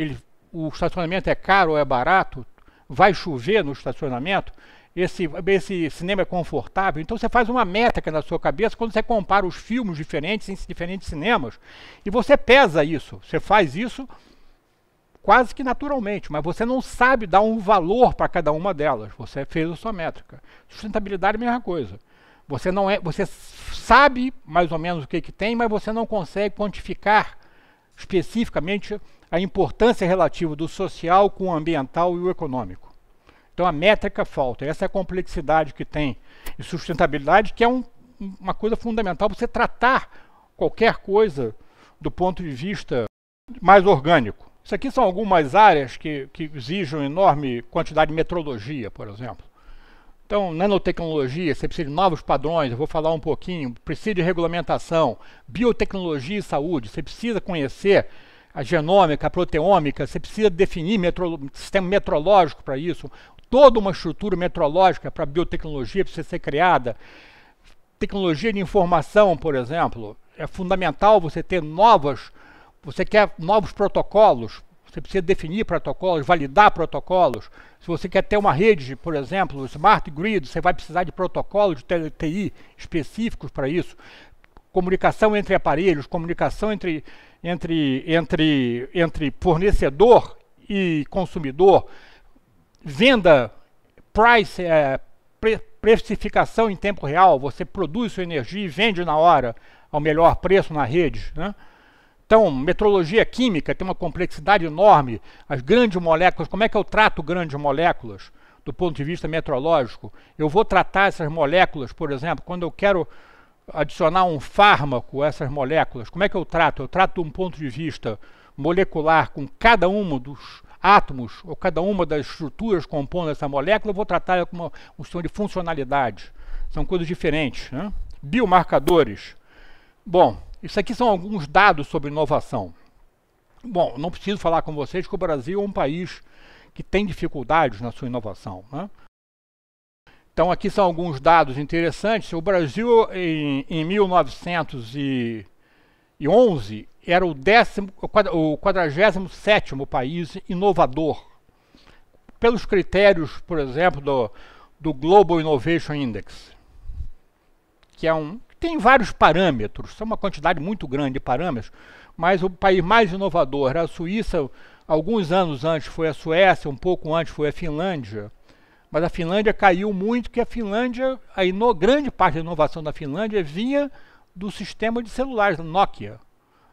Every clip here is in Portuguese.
ele, o estacionamento é caro ou é barato, vai chover no estacionamento, esse, esse cinema é confortável. Então você faz uma métrica na sua cabeça quando você compara os filmes diferentes em diferentes cinemas e você pesa isso. Você faz isso quase que naturalmente, mas você não sabe dar um valor para cada uma delas. Você fez a sua métrica. Sustentabilidade é a mesma coisa. Você não é, você sabe mais ou menos o que, que tem, mas você não consegue quantificar especificamente a importância relativa do social com o ambiental e o econômico. Então a métrica falta, essa é a complexidade que tem e sustentabilidade, que é um, uma coisa fundamental para você tratar qualquer coisa do ponto de vista mais orgânico. Isso aqui são algumas áreas que, que exigem enorme quantidade de metrologia, por exemplo. Então, nanotecnologia, você precisa de novos padrões, eu vou falar um pouquinho, precisa de regulamentação, biotecnologia e saúde, você precisa conhecer a genômica, a proteômica, você precisa definir metro, sistema metrológico para isso, toda uma estrutura metrológica para biotecnologia precisa ser criada. Tecnologia de informação, por exemplo, é fundamental você ter novas, você quer novos protocolos, você precisa definir protocolos, validar protocolos. Se você quer ter uma rede, por exemplo, smart grid, você vai precisar de protocolos de TI específicos para isso. Comunicação entre aparelhos, comunicação entre entre, entre, entre fornecedor e consumidor, venda, price, é, pre, precificação em tempo real, você produz sua energia e vende na hora ao melhor preço na rede. Né? Então, metrologia química tem uma complexidade enorme. As grandes moléculas, como é que eu trato grandes moléculas do ponto de vista metrológico? Eu vou tratar essas moléculas, por exemplo, quando eu quero adicionar um fármaco a essas moléculas, como é que eu trato? Eu trato de um ponto de vista molecular com cada um dos átomos ou cada uma das estruturas compondo essa molécula, eu vou tratar como uma questão de funcionalidade. São coisas diferentes. Né? Biomarcadores. Bom, isso aqui são alguns dados sobre inovação. Bom, não preciso falar com vocês que o Brasil é um país que tem dificuldades na sua inovação. Né? Então, aqui são alguns dados interessantes. O Brasil, em, em 1911, era o, décimo, o 47 país inovador, pelos critérios, por exemplo, do, do Global Innovation Index, que é um tem vários parâmetros, são é uma quantidade muito grande de parâmetros, mas o país mais inovador era a Suíça, alguns anos antes foi a Suécia, um pouco antes foi a Finlândia. Mas a Finlândia caiu muito, que a Finlândia, a ino, grande parte da inovação da Finlândia vinha do sistema de celulares, da Nokia.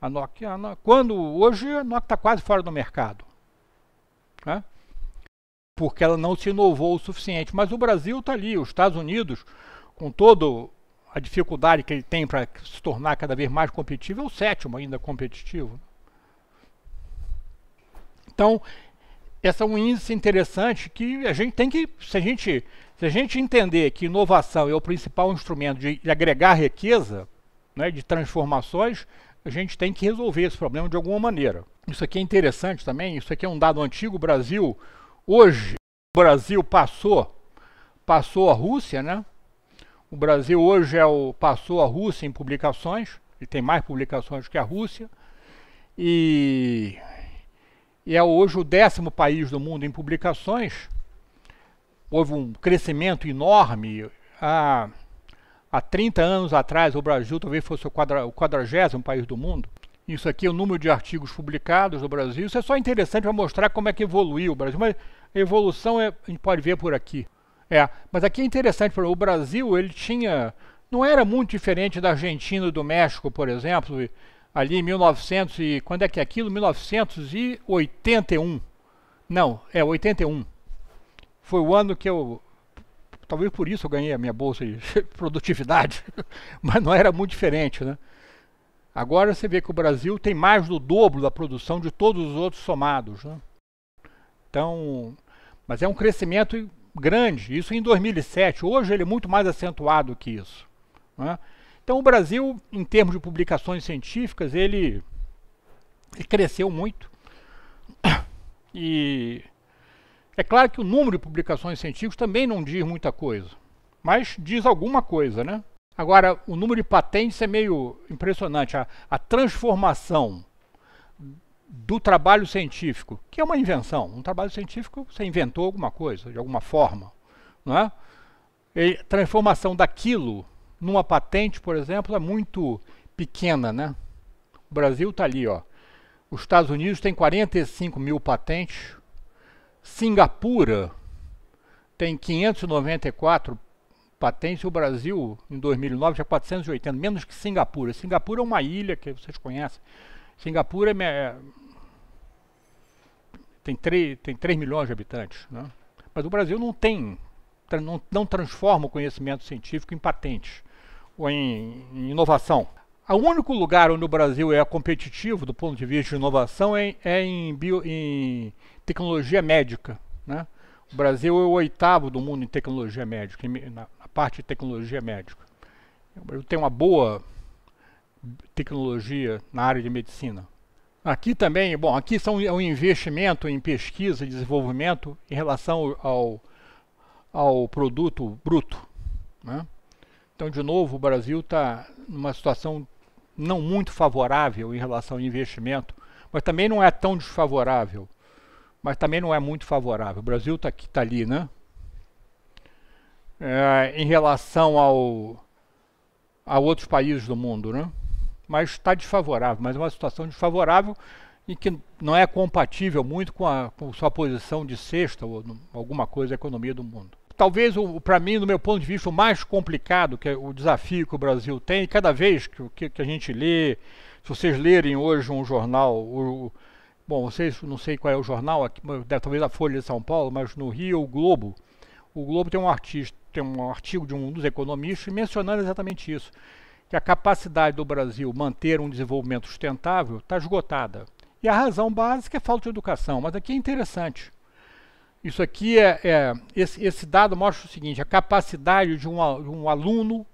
A Nokia, a Nokia quando hoje a Nokia está quase fora do mercado, né? porque ela não se inovou o suficiente. Mas o Brasil está ali, os Estados Unidos, com toda a dificuldade que ele tem para se tornar cada vez mais competitivo, é o sétimo ainda competitivo. Né? Então, esse é um índice interessante que a gente tem que, se a gente, se a gente entender que inovação é o principal instrumento de, de agregar riqueza, né, de transformações, a gente tem que resolver esse problema de alguma maneira. Isso aqui é interessante também, isso aqui é um dado antigo, o Brasil, hoje, o Brasil passou, passou a Rússia, né? O Brasil hoje é o, passou a Rússia em publicações, ele tem mais publicações que a Rússia, e e é hoje o décimo país do mundo em publicações. Houve um crescimento enorme. Há, há 30 anos atrás, o Brasil talvez fosse o quadragésimo país do mundo. Isso aqui é o número de artigos publicados no Brasil. Isso é só interessante para mostrar como é que evoluiu o Brasil. Mas a evolução é, a gente pode ver por aqui. É, mas aqui é interessante, o Brasil ele tinha, não era muito diferente da Argentina e do México, por exemplo, ali em 1900 e quando é que é aquilo? 1981. Não, é 81. Foi o ano que eu talvez por isso eu ganhei a minha bolsa de produtividade, mas não era muito diferente, né? Agora você vê que o Brasil tem mais do dobro da produção de todos os outros somados, né? Então, mas é um crescimento grande, isso em 2007. Hoje ele é muito mais acentuado que isso, né? Então o Brasil, em termos de publicações científicas, ele, ele cresceu muito. E é claro que o número de publicações científicas também não diz muita coisa, mas diz alguma coisa, né? Agora, o número de patentes é meio impressionante. A, a transformação do trabalho científico, que é uma invenção. Um trabalho científico, você inventou alguma coisa, de alguma forma. Não é? E transformação daquilo numa patente, por exemplo, é muito pequena, né? O Brasil está ali, ó. Os Estados Unidos tem 45 mil patentes. Singapura tem 594 patentes. O Brasil, em 2009, tinha 480, menos que Singapura. Singapura é uma ilha que vocês conhecem. Singapura é, é tem, 3, tem 3 milhões de habitantes. Né? Mas o Brasil não tem, não, não transforma o conhecimento científico em patentes ou em, inovação. O único lugar onde o Brasil é competitivo do ponto de vista de inovação é, é em, bio, em, tecnologia médica. Né? O Brasil é o oitavo do mundo em tecnologia médica, em, na, na, parte de tecnologia médica. O Brasil tem uma boa tecnologia na área de medicina. Aqui também, bom, aqui são é um investimento em pesquisa e desenvolvimento em relação ao, ao produto bruto. Né? Então, de novo, o Brasil está numa situação não muito favorável em relação ao investimento, mas também não é tão desfavorável, mas também não é muito favorável. O Brasil está aqui, está ali, né? É, em relação ao a outros países do mundo, né? Mas está desfavorável, mas é uma situação desfavorável e que não é compatível muito com a com sua posição de sexta ou alguma coisa da economia do mundo talvez para mim, do meu ponto de vista, o mais complicado, que é o desafio que o Brasil tem, cada vez que, que a gente lê, se vocês lerem hoje um jornal, o, bom, vocês não sei qual é o jornal, aqui, talvez a Folha de São Paulo, mas no Rio, o Globo. O Globo tem um artista, tem um artigo de um dos economistas mencionando exatamente isso, que a capacidade do Brasil manter um desenvolvimento sustentável está esgotada. E a razão básica é falta de educação, mas aqui é interessante. Isso aqui é, é esse, esse, dado mostra o seguinte: a capacidade de um, de um aluno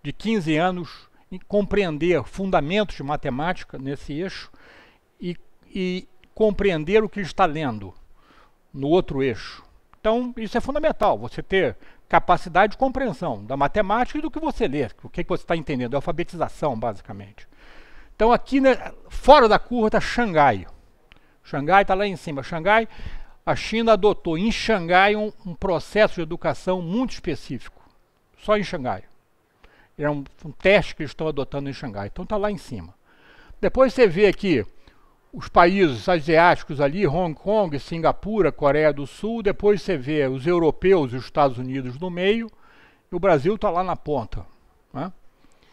de 15 anos em compreender fundamentos de matemática nesse eixo e, e compreender o que ele está lendo no outro eixo. Então, isso é fundamental, você ter capacidade de compreensão da matemática e do que você lê, o que, você está entendendo, é alfabetização, basicamente. Então, aqui, né, fora da curva, está Xangai. Xangai está lá em cima. Xangai a China adotou em Xangai um, um processo de educação muito específico, só em Xangai. É um, um teste que eles estão adotando em Xangai, então está lá em cima. Depois você vê aqui os países asiáticos ali, Hong Kong, Singapura, Coreia do Sul, depois você vê os europeus e os Estados Unidos no meio, e o Brasil está lá na ponta. Né?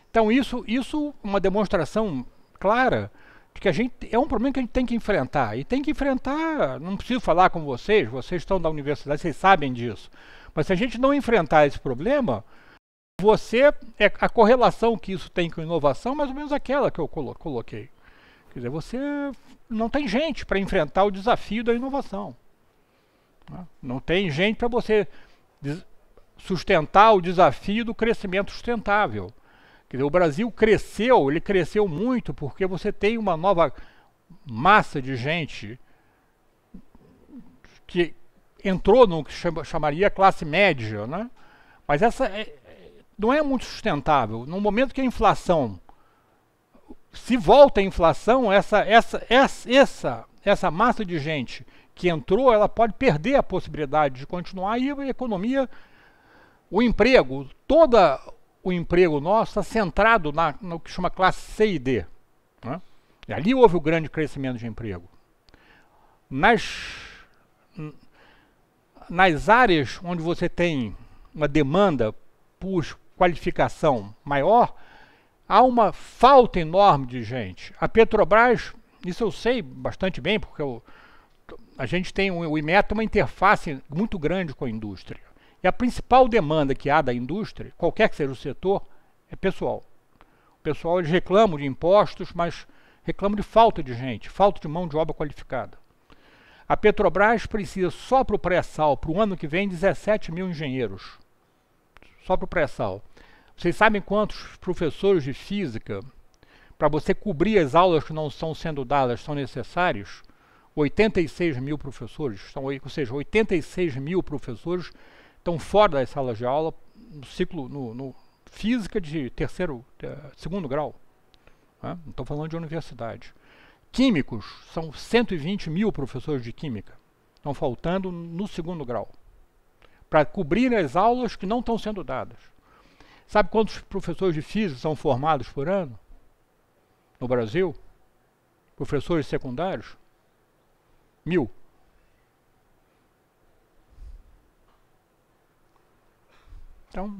Então isso, isso é uma demonstração clara que a gente é um problema que a gente tem que enfrentar e tem que enfrentar. Não preciso falar com vocês, vocês estão da universidade, vocês sabem disso. Mas se a gente não enfrentar esse problema, você é a correlação que isso tem com inovação, é mais ou menos aquela que eu coloquei. Quer dizer, você não tem gente para enfrentar o desafio da inovação. Né? Não tem gente para você sustentar o desafio do crescimento sustentável. Quer dizer, o Brasil cresceu, ele cresceu muito porque você tem uma nova massa de gente que entrou no que chamaria classe média, né? Mas essa é, não é muito sustentável. No momento que a inflação se volta a inflação, essa, essa, essa, essa, essa massa de gente que entrou, ela pode perder a possibilidade de continuar e a economia, o emprego, toda o emprego nosso está centrado na, no que chama classe C e D. Né? E ali houve o grande crescimento de emprego. Nas, nas áreas onde você tem uma demanda por qualificação maior, há uma falta enorme de gente. A Petrobras, isso eu sei bastante bem, porque eu, a gente tem, o IMET uma interface muito grande com a indústria. E a principal demanda que há da indústria, qualquer que seja o setor, é pessoal. O pessoal eles reclamam de impostos, mas reclamam de falta de gente, falta de mão de obra qualificada. A Petrobras precisa só para o pré-sal, para o ano que vem, 17 mil engenheiros. Só para o pré-sal. Vocês sabem quantos professores de física, para você cobrir as aulas que não estão sendo dadas, são necessários? 86 mil professores, ou seja, 86 mil professores estão fora das salas de aula no ciclo no, no física de terceiro, segundo grau. Né? Não estou falando de universidade. Químicos são 120 mil professores de química, estão faltando no segundo grau para cobrir as aulas que não estão sendo dadas. Sabe quantos professores de física são formados por ano no Brasil? Professores secundários? Mil. Então,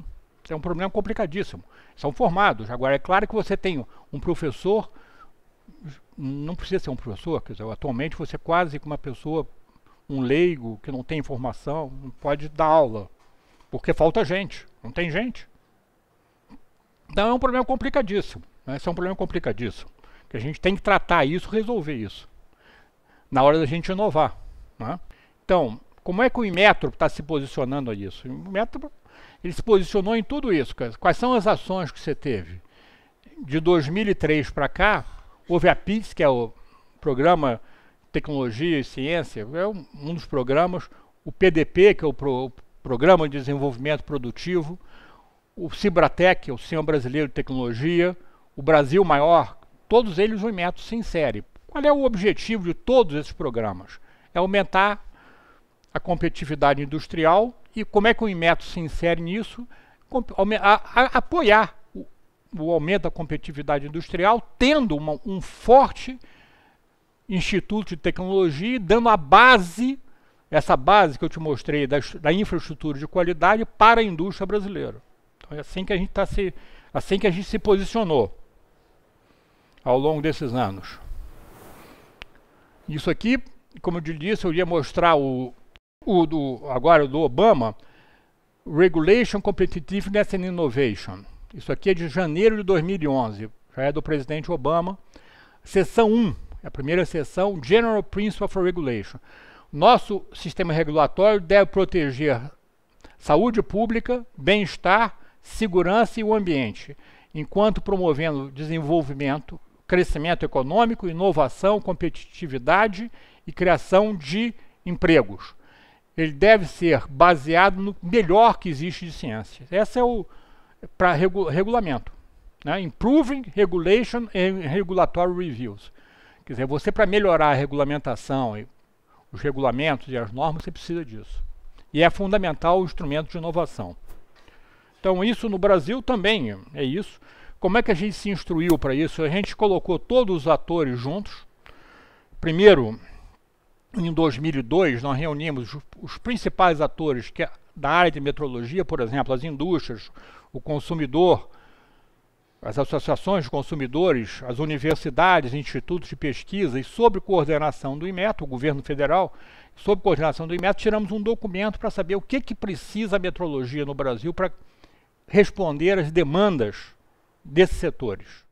é um problema complicadíssimo. São formados. Agora, é claro que você tem um professor, não precisa ser um professor, quer dizer, atualmente você é quase que uma pessoa, um leigo, que não tem informação, não pode dar aula, porque falta gente, não tem gente. Então é um problema complicadíssimo. Né? Esse é um problema complicadíssimo. Que a gente tem que tratar isso, resolver isso. Na hora da gente inovar. Né? Então, como é que o Imetro está se posicionando a isso? O Imetro ele se posicionou em tudo isso. Quais são as ações que você teve? De 2003 para cá, houve a PITS, que é o Programa Tecnologia e Ciência, é um dos programas, o PDP, que é o, Pro, o Programa de Desenvolvimento Produtivo, o Cibratec, o Senhor Brasileiro de Tecnologia, o Brasil Maior, todos eles o IMETO se insere. Qual é o objetivo de todos esses programas? É aumentar a competitividade industrial e como é que o IMETO se insere nisso? A, a, apoiar o, o, aumento da competitividade industrial, tendo uma, um forte instituto de tecnologia, dando a base, essa base que eu te mostrei da, da infraestrutura de qualidade para a indústria brasileira. Então é assim que a gente está se, assim que a gente se posicionou ao longo desses anos. Isso aqui, como eu te disse, eu ia mostrar o, o do, agora o do Obama, Regulation Competitiveness and Innovation. Isso aqui é de janeiro de 2011, já é do presidente Obama. Seção 1, é a primeira seção, General Principle for Regulation. Nosso sistema regulatório deve proteger saúde pública, bem-estar, segurança e o ambiente, enquanto promovendo desenvolvimento, crescimento econômico, inovação, competitividade e criação de empregos ele deve ser baseado no melhor que existe de ciência. Essa é o para regu, regulamento, né? Improving Regulation and Regulatory Reviews. Quer dizer, você para melhorar a regulamentação e os regulamentos e as normas, você precisa disso. E é fundamental o instrumento de inovação. Então, isso no Brasil também é isso. Como é que a gente se instruiu para isso? A gente colocou todos os atores juntos. Primeiro, em 2002, nós reunimos os principais atores que, é, da área de metrologia, por exemplo, as indústrias, o consumidor, as associações de consumidores, as universidades, institutos de pesquisa e sob coordenação do IMET, o governo federal, sob coordenação do Imeto, tiramos um documento para saber o que, que precisa a metrologia no Brasil para responder às demandas desses setores.